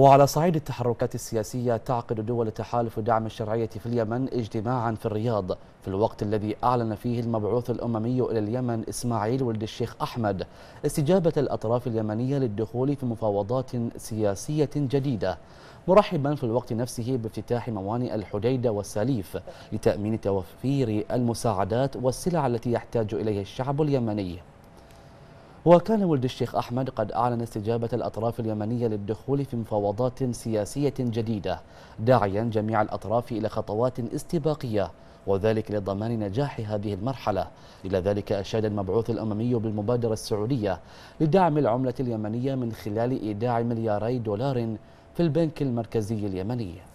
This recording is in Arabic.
وعلى صعيد التحركات السياسية تعقد دول تحالف دعم الشرعية في اليمن اجتماعا في الرياض في الوقت الذي أعلن فيه المبعوث الأممي إلى اليمن إسماعيل ولد الشيخ أحمد استجابة الأطراف اليمنية للدخول في مفاوضات سياسية جديدة مرحبا في الوقت نفسه بافتتاح موانئ الحديدة والساليف لتأمين توفير المساعدات والسلع التي يحتاج إليها الشعب اليمني وكان ولد الشيخ أحمد قد أعلن استجابة الأطراف اليمنية للدخول في مفاوضات سياسية جديدة داعيا جميع الأطراف إلى خطوات استباقية وذلك لضمان نجاح هذه المرحلة إلى ذلك أشاد المبعوث الأممي بالمبادرة السعودية لدعم العملة اليمنية من خلال إيداع ملياري دولار في البنك المركزي اليمني